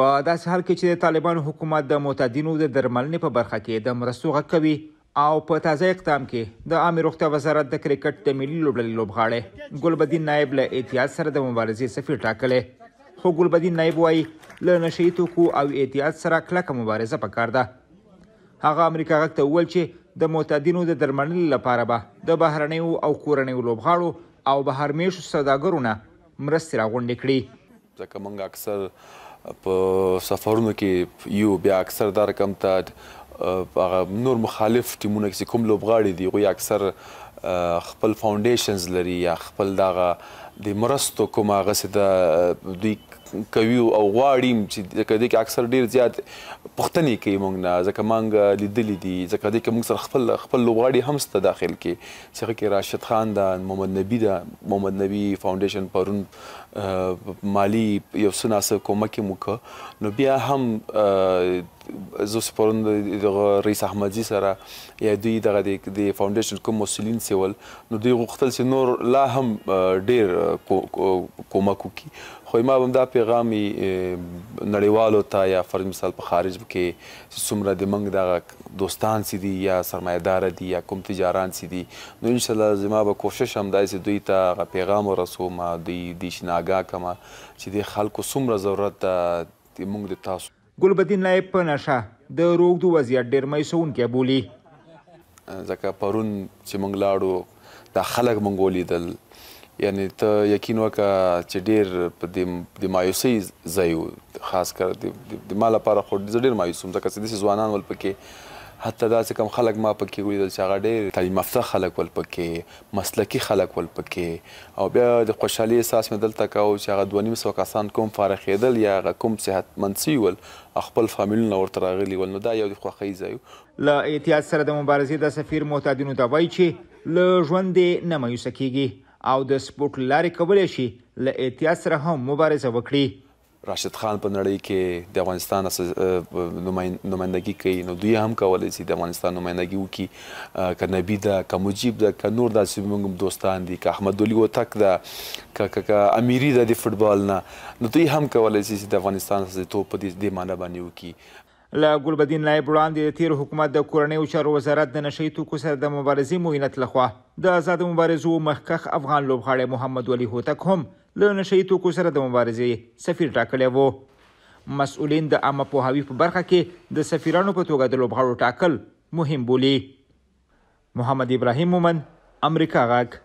په داسې حال کې چې د طالبان حکومت د معتادینو د درملنې په برخه کې د مرستو غږ کوي او په تازه اقدام کې د عامه روغتیا وزارت د کرکټ د ملي لوبډلې لوبغاړی ګلبدین نایب له احتیاط سره د مبارزې سفیر ټاکلې خو ګلبدین نایب وایي له نشئی توکو او احتیاط سره کلکه مبارزه پکار ده هغه امریکا غږ ته وویل چې د معتادینو د درملنې لپاره به د بهرنیو او کورنیو لوبغاړو او بهرمیشو سوداګرو نه مرستې راغونډې کړي ځکه موږ اکثر په سفرونو کې یو بیا اکثر دا رقم ته هغه نور مخالف ټیمونه کې کوم لوبغاړي دي غوي اکثر خپل فاونډیشنز لري یا خپل دغه د مرستو کوم هغه د دوی کوي او غواړیم چې ځکه دې کې اکثر ډیر زیات پښتني کوي موږ نه ځکه موږ لیدلې دي ځکه دې کې موږ سره خپل خپل لوبغاړي هم ست داخل کې څنګه کې راشد خان دا محمد نبی دا محمد نبی فاونډیشن پرون مالی یو سناسه کومک موږ نو بیا هم زه سپورن د رئیس احمدزي سره یا دوی دغه د فاونډیشن کوم مسولین سیول نو دوی غوښتل چې نور لا هم ډیر کومک وکړي خو ما هم دا پیغام نړیوالو ته یا فرض مثال په خارج کې څومره د منګ دغه دوستان سي دي یا سرمایدار دي یا کوم تجاران سي دي نو ان شاء الله زما به کوشش هم دای سي دوی ته پیغام ورسوم دوی د شناګه کما چې د خلکو څومره ضرورت ده موږ د تاسو ګلبدین لایب په نشه د روغدو وضعیت ډیر مایوسونکی بولي ځکه پرون چې موږ لاړو دا خلک موږ ولیدل یعنی ته یقین وکړه چې ډیر په دې مایوسۍ ځای خاص کر د ما لپاره خو ډیر مایوسوم ځکه چې داسې ځوانان ول پکې حتی داسې کم خلک ما پکې ولیدل چې هغه ډېر تعلیم یافته خلک ول پکې مسلکي خلک ول پکې او بیا د خوشحالۍ احساس مې دلته کاوه چې هغه دوه نیم سوه کسان کوم فارغېدل یا هغه کوم صحتمند سوي ول خپل فامیلونه ورته راغلي ول نو دا یو د خوښۍ ځای له احتیاط سره د مبارزې د سفیر معتادینو دا وایي چې له ژوندې نه مایوسه کیږي او د سپورټ لارې کولی شي له احتیاط سره هم مبارزه وکړي راشد خان په نړۍ کې د افغانستان نمائندګي کوي نو دوی هم کولای شي د افغانستان نمائندګي وکړي که نبی ده که مجیب ده که نور داسې موږ دوستان دي که احمدولي هوتک ده که که امیري ده د فوټبال نه نو دوی هم کولای شي چې د افغانستان سازیتوب په دې معنی باندې وکړي له ګلبدین نایب وړاندې تیر حکومت د کورنیو چارو وزارت د نشئی توکو سره د مبارزې موینت لخوا د آزاد مبارزو مخکخ افغان لوبغاړی محمد ولی هوتک هم له نشئی توکو سره د مبارزې سفیر ټاکلی وو مسؤلین د عامه پوهاوي په برخه کې د سفیرانو په توګه د لوبغاړو ټاکل مهم بولي محمد ابراهیم مومن امریکا غاک